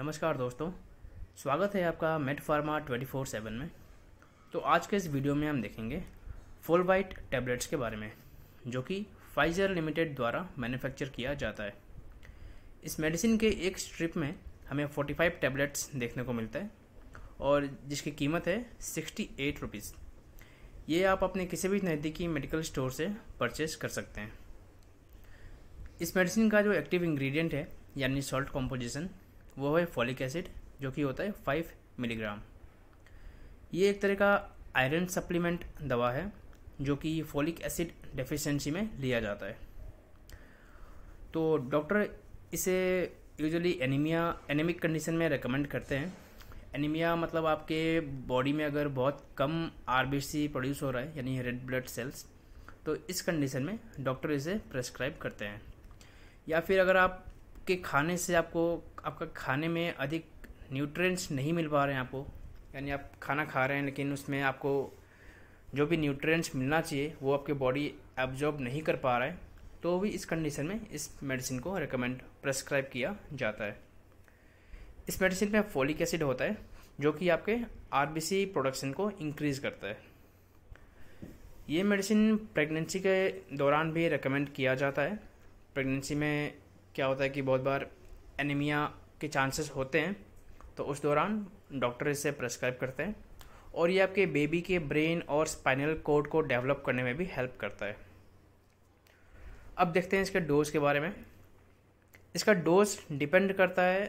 नमस्कार दोस्तों स्वागत है आपका med pharma twenty four seven में तो आज के इस वीडियो में हम देखेंगे फुल वाइट टैबलेट्स के बारे में जो कि फाइजर लिमिटेड द्वारा मैन्युफैक्चर किया जाता है इस मेडिसिन के एक स्ट्रिप में हमें फोर्टी फाइव टैबलेट्स देखने को मिलता है और जिसकी कीमत है सिक्सटी एट रुपीज़ ये आप अपने किसी भी नज़दीकी मेडिकल स्टोर से परचेस कर सकते हैं इस मेडिसिन का जो एक्टिव इंग्रेडिएंट है यानी सॉल्ट कॉम्पोजिशन वो है फॉलिक एसिड जो कि होता है फाइव मिलीग्राम ये एक तरह का आयरन सप्लीमेंट दवा है जो कि फॉलिक एसिड डेफिशिएंसी में लिया जाता है तो डॉक्टर इसे यूजुअली एनीमिया एनीमिक कंडीशन में रेकमेंड करते हैं एनीमिया मतलब आपके बॉडी में अगर बहुत कम आर प्रोड्यूस हो रहा है यानी रेड ब्लड सेल्स तो इस कंडीशन में डॉक्टर इसे प्रेस्क्राइब करते हैं या फिर अगर आप के खाने से आपको आपका खाने में अधिक न्यूट्रिएंट्स नहीं मिल पा रहे हैं आपको यानी आप खाना खा रहे हैं लेकिन उसमें आपको जो भी न्यूट्रिएंट्स मिलना चाहिए वो आपके बॉडी एब्जॉर्ब नहीं कर पा रहा है तो भी इस कंडीशन में इस मेडिसिन को रिकमेंड प्रेस्क्राइब किया जाता है इस मेडिसिन में फोलिक एसिड होता है जो कि आपके आर प्रोडक्शन को इंक्रीज़ करता है ये मेडिसिन प्रेगनेंसी के दौरान भी रिकमेंड किया जाता है प्रेगनेंसी में क्या होता है कि बहुत बार एनीमिया के चांसेस होते हैं तो उस दौरान डॉक्टर इसे प्रेस्क्राइब करते हैं और ये आपके बेबी के ब्रेन और स्पाइनल कोड को डेवलप करने में भी हेल्प करता है अब देखते हैं इसके डोज के बारे में इसका डोज डिपेंड करता है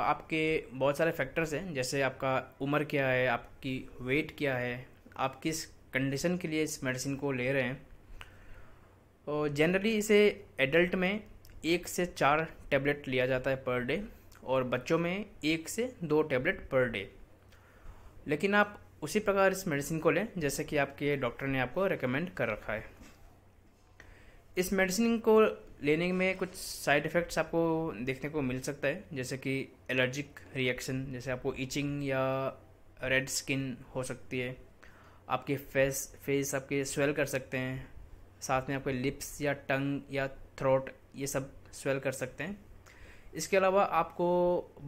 आपके बहुत सारे फैक्टर्स हैं जैसे आपका उम्र क्या है आपकी वेट क्या है आप किस कंडीशन के लिए इस मेडिसिन को ले रहे हैं और जनरली इसे एडल्ट में एक से चार टैबलेट लिया जाता है पर डे और बच्चों में एक से दो टैबलेट पर डे लेकिन आप उसी प्रकार इस मेडिसिन को लें जैसे कि आपके डॉक्टर ने आपको रेकमेंड कर रखा है इस मेडिसिन को लेने में कुछ साइड इफ़ेक्ट्स आपको देखने को मिल सकता है जैसे कि एलर्जिक रिएक्शन जैसे आपको ईचिंग या रेड स्किन हो सकती है आपके फेस फेस आपके स्वेल कर सकते हैं साथ में आपके लिप्स या टंग या थ्रोट ये सब स्वेल कर सकते हैं इसके अलावा आपको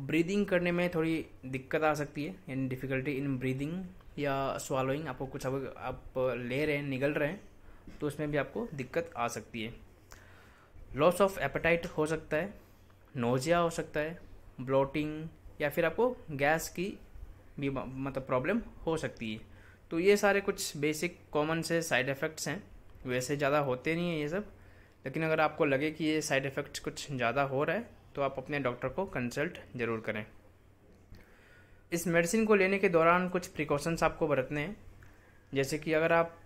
ब्रीदिंग करने में थोड़ी दिक्कत आ सकती है यानी डिफ़िकल्टी इन ब्रीदिंग या स्वालोइंग आपको कुछ अब आप ले रहे हैं निगल रहे हैं तो उसमें भी आपको दिक्कत आ सकती है लॉस ऑफ एपेटाइट हो सकता है नोजिया हो सकता है ब्लोटिंग या फिर आपको गैस की भी मतलब प्रॉब्लम हो सकती है तो ये सारे कुछ बेसिक कॉमन से साइड इफ़ेक्ट्स हैं वैसे ज़्यादा होते नहीं हैं ये सब लेकिन अगर आपको लगे कि ये साइड इफ़ेक्ट्स कुछ ज़्यादा हो रहा है तो आप अपने डॉक्टर को कंसल्ट ज़रूर करें इस मेडिसिन को लेने के दौरान कुछ प्रिकॉशंस आपको बरतने हैं जैसे कि अगर आप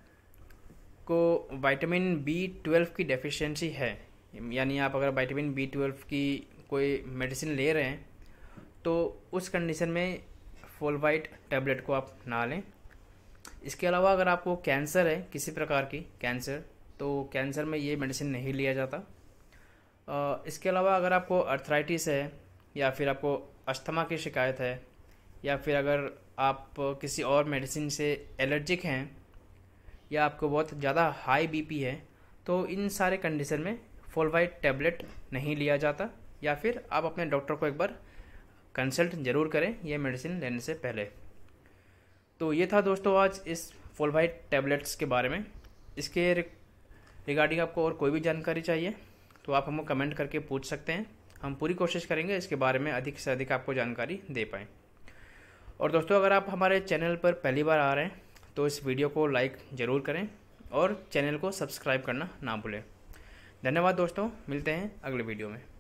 को वाइटामिन बी ट्वेल्व की डेफिशिएंसी है यानी आप अगर वाइटामिन बी ट्वेल्व की कोई मेडिसिन ले रहे हैं तो उस कंडीशन में फोलवाइट टैबलेट को आप ना लें इसके अलावा अगर आपको कैंसर है किसी प्रकार की कैंसर तो कैंसर में ये मेडिसिन नहीं लिया जाता इसके अलावा अगर आपको अर्थराइटिस है या फिर आपको अस्थमा की शिकायत है या फिर अगर आप किसी और मेडिसिन से एलर्जिक हैं या आपको बहुत ज़्यादा हाई बीपी है तो इन सारे कंडीशन में फोलवाइट टैबलेट नहीं लिया जाता या फिर आप अपने डॉक्टर को एक बार कंसल्ट ज़रूर करें यह मेडिसिन लेने से पहले तो ये था दोस्तों आज इस फोलवाइट टैबलेट्स के बारे में इसके रिगार्डिंग आपको और कोई भी जानकारी चाहिए तो आप हमको कमेंट करके पूछ सकते हैं हम पूरी कोशिश करेंगे इसके बारे में अधिक से अधिक आपको जानकारी दे पाएँ और दोस्तों अगर आप हमारे चैनल पर पहली बार आ रहे हैं तो इस वीडियो को लाइक ज़रूर करें और चैनल को सब्सक्राइब करना ना भूलें धन्यवाद दोस्तों मिलते हैं अगले वीडियो में